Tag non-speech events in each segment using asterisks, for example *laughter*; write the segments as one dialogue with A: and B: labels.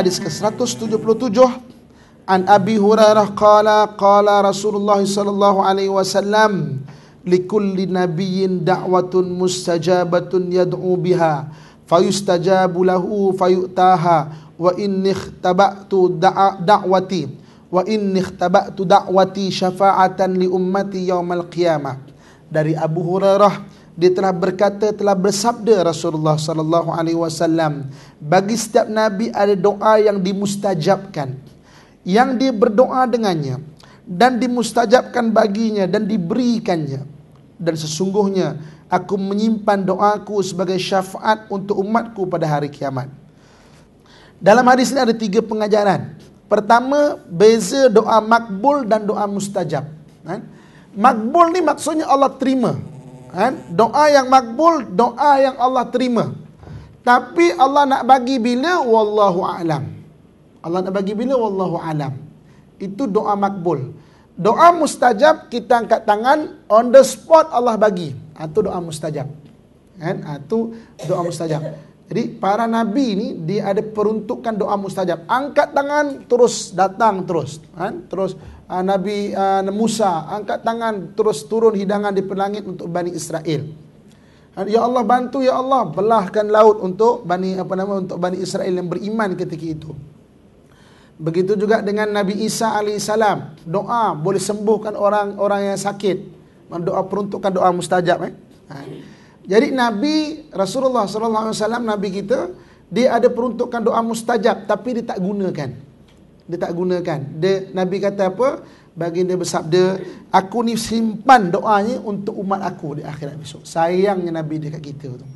A: hadis ke-177 An Abi Hurairah qala qala Rasulullah sallallahu alaihi wasallam likulli nabiyyin da'watun mustajabatun yad'u biha fayustajabu lahu fayutaha wa inni ikhtaba'tu da'wati wa inni ikhtaba'tu da'wati syafa'atan li ummati yaumal qiyamah dari Abu Hurairah dia telah berkata telah bersabda Rasulullah sallallahu alaihi wasallam bagi setiap nabi ada doa yang dimustajabkan yang dia berdoa dengannya dan dimustajabkan baginya dan diberikannya dan sesungguhnya aku menyimpan doaku sebagai syafaat untuk umatku pada hari kiamat dalam hadis ini ada tiga pengajaran pertama beza doa makbul dan doa mustajab kan makbul ni maksudnya Allah terima Ha? Doa yang makbul, doa yang Allah terima. Tapi Allah nak bagi bila? Wallahu alam. Allah nak bagi bila? Wallahu alam. Itu doa makbul. Doa mustajab kita angkat tangan on the spot Allah bagi. Itu ha, doa mustajab. Kan? itu ha, doa mustajab. Jadi para nabi ni dia ada peruntukan doa mustajab. Angkat tangan terus datang terus. Kan? terus uh, Nabi uh, Musa angkat tangan terus turun hidangan di pelangit untuk Bani Israel. Ah, ya Allah bantu ya Allah belahkan laut untuk Bani apa nama untuk Bani Israel yang beriman ketika itu. Begitu juga dengan Nabi Isa alaihissalam doa boleh sembuhkan orang-orang yang sakit. Doa peruntukan doa mustajab eh. Ha. Jadi Nabi Rasulullah sallallahu alaihi wasallam Nabi kita dia ada peruntukan doa mustajab tapi dia tak gunakan dia tak gunakan. Dia Nabi kata apa? Baginda bersabda, aku ni simpan doanya untuk umat aku di akhirat besok. Sayangnya Nabi dekat kita tu.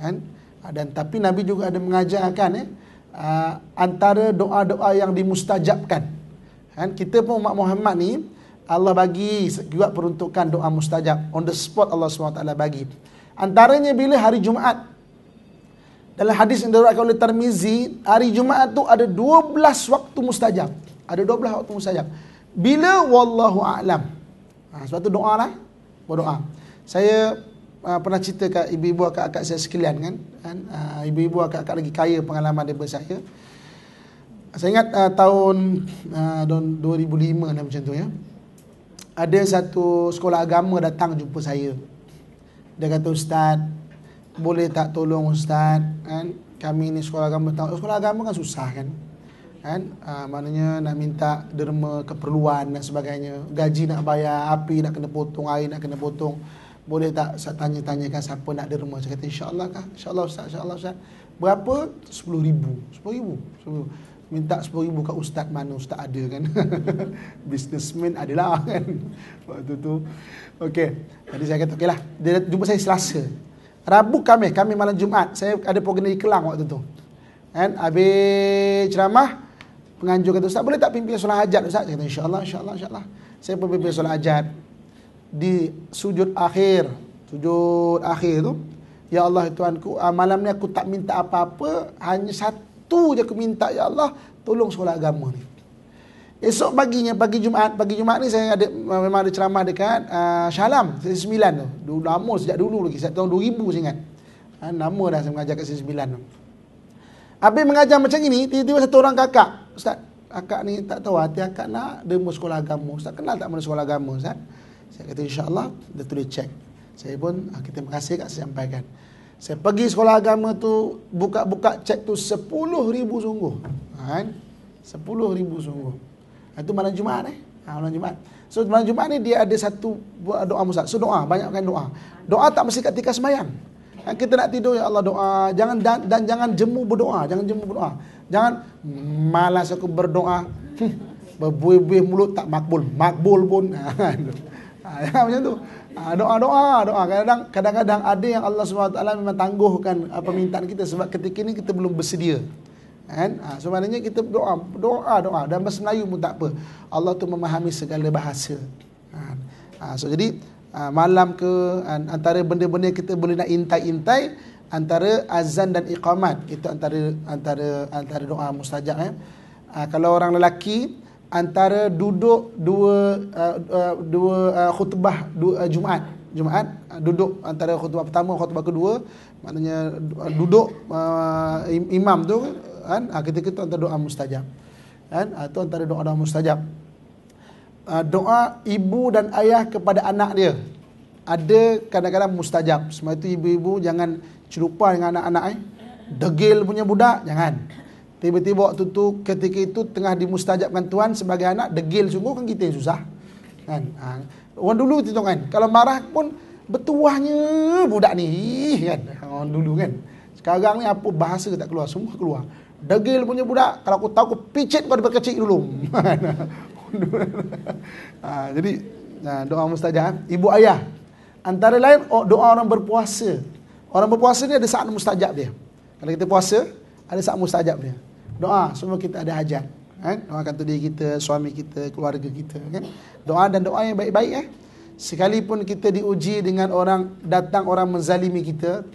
A: Kan? Ah, dan tapi Nabi juga ada mengajarkan eh ah, antara doa-doa yang dimustajabkan. Kan? Kita pun umat Muhammad ni Allah bagi juga peruntukan doa mustajab on the spot Allah SWT bagi. Antaranya bila hari Jumaat dalam hadis yang diriwayatkan oleh Tirmizi, hari Jumaat tu ada 12 waktu mustajab. Ada 12 waktu mustajab. Bila wallahu a'lam. Ha, sebab tu doa lah. Berdoa. Saya uh, pernah cerita kat ibu-ibu akak-akak saya sekalian kan. kan? Uh, ibu-ibu akak-akak lagi kaya pengalaman daripada saya. Saya ingat uh, tahun uh, 2005 lah macam tu ya. Ada satu sekolah agama datang jumpa saya. Dia kata, Ustaz, boleh tak tolong ustaz kan kami ni sekolah agama tahu sekolah agama kan susah kan kan ha, maknanya nak minta derma keperluan dan sebagainya gaji nak bayar api nak kena potong air nak kena potong boleh tak saya tanya-tanyakan siapa nak derma saya kata insyaallah kah insyaallah ustaz insyaallah ustaz berapa 10000 ribu. 10000 ribu. minta 10000 ribu kat ustaz mana ustaz ada kan *laughs* businessman adalah kan *laughs* waktu tu okey tadi saya kata okeylah dia jumpa saya Selasa Rabu kami, kami malam Jumaat. Saya ada program di Kelang waktu tu. Kan? Habis ceramah, penganjur kata, Ustaz boleh tak pimpin solat hajat Ustaz? Saya kata, insyaAllah, insyaAllah, insyaAllah. Saya pun pimpin solat hajat. Di sujud akhir, sujud akhir tu, Ya Allah Tuhan ah, malam ni aku tak minta apa-apa, hanya satu je aku minta, Ya Allah, tolong solat agama ni. Esok paginya pagi Jumaat, pagi Jumaat ni saya ada memang ada ceramah dekat uh, Syalam, sesi 9 tu. Dulu lama sejak dulu lagi, sejak tahun 2000 saya ingat. Ha, ah, nama dah saya mengajar kat sesi 9 tu. Habis mengajar macam ini, tiba-tiba satu orang kakak, Ustaz, akak ni tak tahu hati Kakak nak demo sekolah agama. Ustaz kenal tak mana sekolah agama, Ustaz? Saya kata Insyaallah, allah dia tulis cek. Saya pun ah, kita terima kasih kat saya sampaikan. Saya pergi sekolah agama tu buka-buka cek tu ribu sungguh. Kan? ribu sungguh. Itu malam Jumaat eh. Ha, malam Jumaat. So malam Jumaat ni dia ada satu doa musa. So doa, banyakkan doa. Doa tak mesti ketika sembahyang. Ha, kita nak tidur ya Allah doa. Jangan dan, dan jangan jemu berdoa, jangan jemu berdoa. Jangan malas aku berdoa. Berbuih-buih mulut tak makbul. Makbul pun. Ha, *laughs* ha, *laughs* macam tu. Doa-doa, ha, doa. Kadang-kadang doa, doa. ha doa kadang kadang doa kadang kadang ada yang Allah SWT memang tangguhkan permintaan kita sebab ketika ini kita belum bersedia kan ha, so maknanya kita doa doa doa dan bahasa pun tak apa Allah tu memahami segala bahasa ha, ha so jadi ha, malam ke antara benda-benda kita boleh nak intai-intai antara azan dan iqamat itu antara antara antara doa mustajab eh ha, kalau orang lelaki antara duduk dua ha, ha, dua khutbah dua Jumaat Jumaat duduk antara khutbah pertama khutbah kedua maknanya duduk imam tu kan ah, ketika itu antara doa mustajab kan atau ah, antara doa doa mustajab ah, doa ibu dan ayah kepada anak dia ada kadang-kadang mustajab sebab itu ibu-ibu jangan celupa dengan anak-anak eh degil punya budak jangan tiba-tiba waktu tu ketika itu tengah dimustajabkan tuan sebagai anak degil sungguh kan kita yang susah kan orang dulu tu kan kalau marah pun bertuahnya budak ni kan orang dulu kan sekarang ni apa bahasa tak keluar semua keluar degil punya budak kalau aku tahu aku picit kau daripada kecil dulu ha, *laughs* jadi doa mustajab eh? ibu ayah antara lain oh, doa orang berpuasa orang berpuasa ni ada saat mustajab dia kalau kita puasa ada saat mustajab dia doa semua kita ada hajat kan doakan tu dia kita suami kita keluarga kita kan doa dan doa yang baik-baik eh sekalipun kita diuji dengan orang datang orang menzalimi kita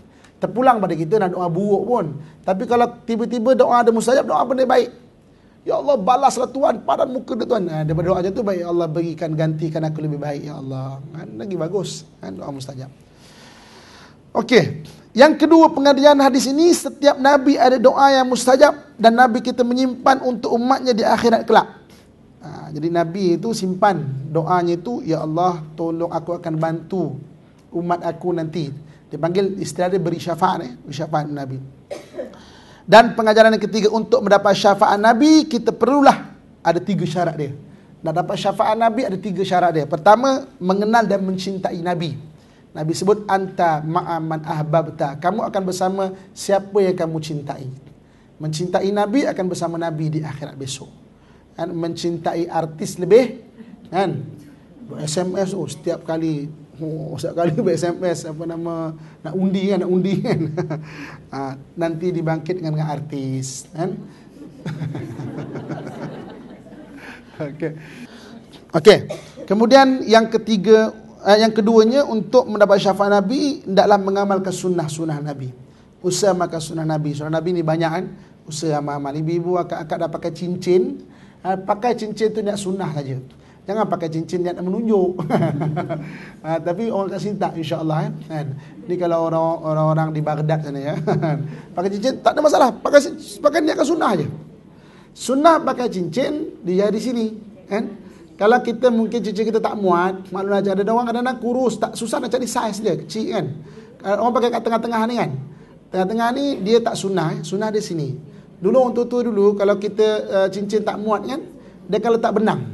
A: terpulang pada kita nak doa buruk pun. Tapi kalau tiba-tiba doa ada mustajab, doa benda baik. Ya Allah balaslah Tuhan padan muka dia Tuhan. Ha, daripada doa macam tu baik ya Allah berikan gantikan aku lebih baik ya Allah. Ha, lagi bagus ha, doa mustajab. Okey. Yang kedua pengadilan hadis ini setiap nabi ada doa yang mustajab dan nabi kita menyimpan untuk umatnya di akhirat kelak. Ha, jadi nabi itu simpan doanya itu ya Allah tolong aku akan bantu umat aku nanti Panggil istilah dia beri syafaat eh syafaat nabi dan pengajaran yang ketiga untuk mendapat syafaat nabi kita perlulah ada tiga syarat dia nak dapat syafaat nabi ada tiga syarat dia pertama mengenal dan mencintai nabi nabi sebut anta ma'aman ahbabta kamu akan bersama siapa yang kamu cintai mencintai nabi akan bersama nabi di akhirat besok dan mencintai artis lebih kan SMS oh setiap kali Oh, setiap kali *laughs* buat SMS apa nama nak undi kan nak undi kan. ha, *laughs* nanti dibangkit dengan, dengan artis kan. *laughs* Okey. Okey. Kemudian yang ketiga eh, yang keduanya untuk mendapat syafaat Nabi dalam mengamalkan sunnah-sunnah Nabi. Usaha maka sunnah Nabi. Sunnah Nabi ni banyak kan. Usaha amal-amal. Ibu-ibu akak-akak dah pakai cincin. Eh, pakai cincin tu nak sunnah saja. Jangan pakai cincin yang nak menunjuk. ha, *laughs* tapi orang kat sini tak insya-Allah eh. Kan. Ni kalau orang orang, di Baghdad sana ya. *laughs* pakai cincin tak ada masalah. Pakai pakai ni akan sunnah je. Sunnah pakai cincin dia di sini. Kan. Kalau kita mungkin cincin kita tak muat, maklumlah aja ada orang kadang-kadang kurus, tak susah nak cari saiz dia, kecil kan. Orang pakai kat tengah-tengah ni kan. Tengah-tengah ni dia tak sunnah, eh. sunnah di sini. Dulu untuk tu dulu kalau kita uh, cincin tak muat kan, dia kalau tak benang.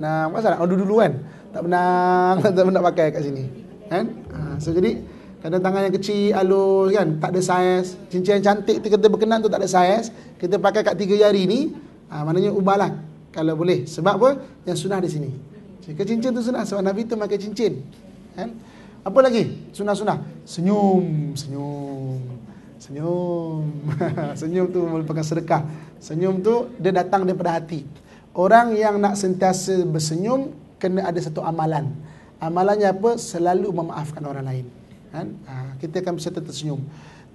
A: Nah, pasal nak duduk dulu kan? Tak pernah *laughs* tak pernah pakai kat sini. Kan? Ha, so jadi kadang tangan yang kecil, halus kan, tak ada saiz. Cincin yang cantik tu kata berkenan tu tak ada saiz. Kita pakai kat tiga jari ni, ha, maknanya ubahlah kalau boleh. Sebab apa? Yang sunnah di sini. Jika cincin tu sunnah sebab Nabi tu pakai cincin. Kan? Apa lagi? Sunnah-sunnah. Senyum, senyum. Senyum. *laughs* senyum tu merupakan sedekah. Senyum tu dia datang daripada hati. Orang yang nak sentiasa bersenyum kena ada satu amalan. Amalannya apa? Selalu memaafkan orang lain. Kan? Ha, kita akan bersetuju tersenyum.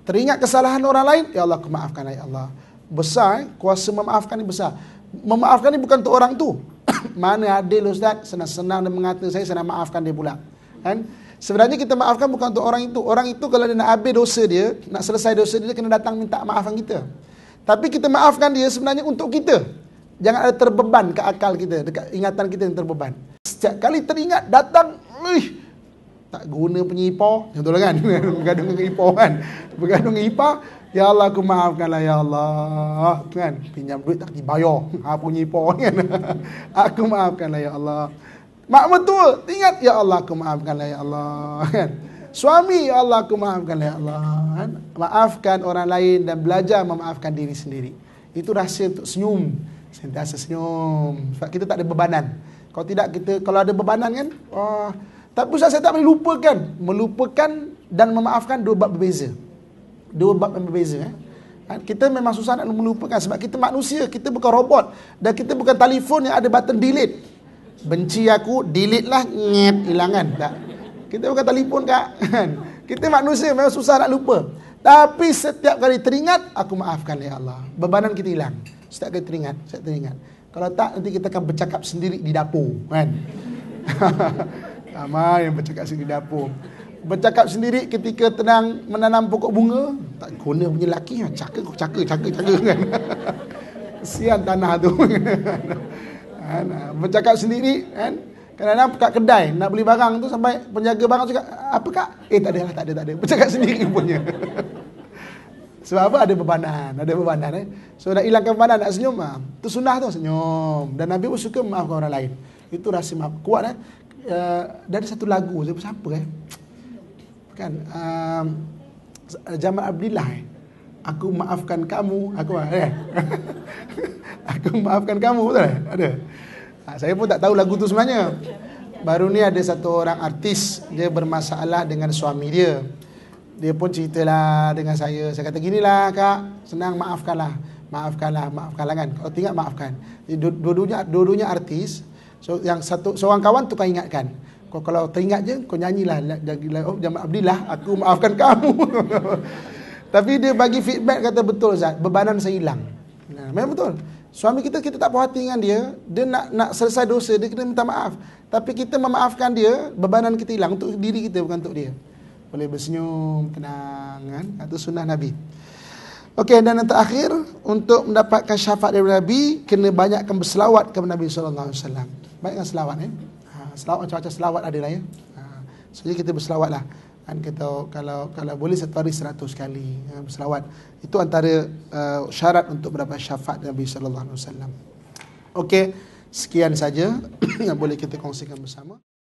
A: Teringat kesalahan orang lain, ya Allah aku maafkan ya Allah. Besar, eh? kuasa memaafkan ini besar. Memaafkan ini bukan untuk orang tu. *coughs* Mana adil Ustaz, senang-senang dan mengatakan saya, senang maafkan dia pula. Kan? Sebenarnya kita maafkan bukan untuk orang itu. Orang itu kalau dia nak habis dosa dia, nak selesai dosa dia, dia kena datang minta maafkan kita. Tapi kita maafkan dia sebenarnya untuk kita. Jangan ada terbeban ke akal kita, dekat ingatan kita yang terbeban. Setiap kali teringat datang, uih, tak guna punya ipo, contohlah kan, *laughs* bergadung dengan ipo kan. Bergadung dengan ipa, ya Allah aku maafkanlah ya Allah. Kan, pinjam duit tak dibayar, ha punya ipo *laughs* kan. aku maafkanlah ya Allah. Mak mentua, ingat ya Allah aku maafkanlah ya Allah. *laughs* Kan. Suami, ya Allah aku maafkanlah ya Allah. Kan. Maafkan orang lain dan belajar memaafkan diri sendiri. Itu rahsia untuk senyum sentiasa senyum sebab kita tak ada bebanan kalau tidak kita kalau ada bebanan kan oh, tapi ustaz saya tak boleh lupakan melupakan dan memaafkan dua bab berbeza dua bab yang berbeza eh? Kan, kita memang susah nak melupakan sebab kita manusia kita bukan robot dan kita bukan telefon yang ada button delete benci aku delete lah nyet hilangan tak kita bukan telefon kak kan. kita manusia memang susah nak lupa tapi setiap kali teringat aku maafkan ya Allah bebanan kita hilang saya kali teringat, saya teringat. Kalau tak, nanti kita akan bercakap sendiri di dapur, kan? *laughs* Ramai yang bercakap sendiri di dapur. Bercakap sendiri ketika tenang menanam pokok bunga, tak kena punya lelaki, cakap, ha, cakap, cakap, cakap, cakap, kan? *laughs* Sian tanah tu. *laughs* Kan? Ha, bercakap sendiri, kan? Kadang-kadang kat kedai nak beli barang tu sampai penjaga barang cakap, apa kak? Eh tak ada lah, tak ada, tak ada. Bercakap sendiri punya. Sebab apa? Ada bebanan. Ada bebanan. Eh? So nak hilangkan bebanan, nak senyum. Ha? Ah, Itu sunnah tu, senyum. Dan Nabi pun suka maafkan orang lain. Itu rasa maaf. Kuat eh? uh, Dan ada satu lagu, siapa siapa eh? Kan? Uh, Jamal Abdillah eh? Aku maafkan kamu. Aku ah, eh? *laughs* Aku maafkan kamu, betul eh? Ada. Ha, saya pun tak tahu lagu tu sebenarnya. Baru ni ada satu orang artis. Dia bermasalah dengan suami dia dia pun ceritalah dengan saya saya kata gini lah kak senang maafkanlah maafkanlah maafkanlah kan kalau tinggal maafkan dua-duanya dua-duanya artis so yang satu seorang kawan tukar ingatkan kau kalau teringat je kau nyanyilah jadilah oh jamak abdillah aku maafkan *laughs* kamu tapi dia bagi feedback kata betul Zat bebanan saya hilang nah, memang betul Suami kita, kita tak puas dengan dia. Dia nak nak selesai dosa, dia kena minta maaf. Tapi kita memaafkan dia, bebanan kita hilang. Untuk diri kita, bukan untuk dia boleh bersenyum tenang kan itu sunnah nabi okey dan yang terakhir untuk mendapatkan syafaat dari nabi kena banyakkan berselawat kepada nabi sallallahu alaihi wasallam banyakkan selawat ya ha, selawat macam-macam selawat ada lah ya ha, sebenarnya kita berselawatlah kan kita kalau kalau boleh satu hari seratus kali ha, berselawat itu antara uh, syarat untuk mendapat syafaat dari nabi sallallahu alaihi wasallam okey sekian saja *coughs* yang boleh kita kongsikan bersama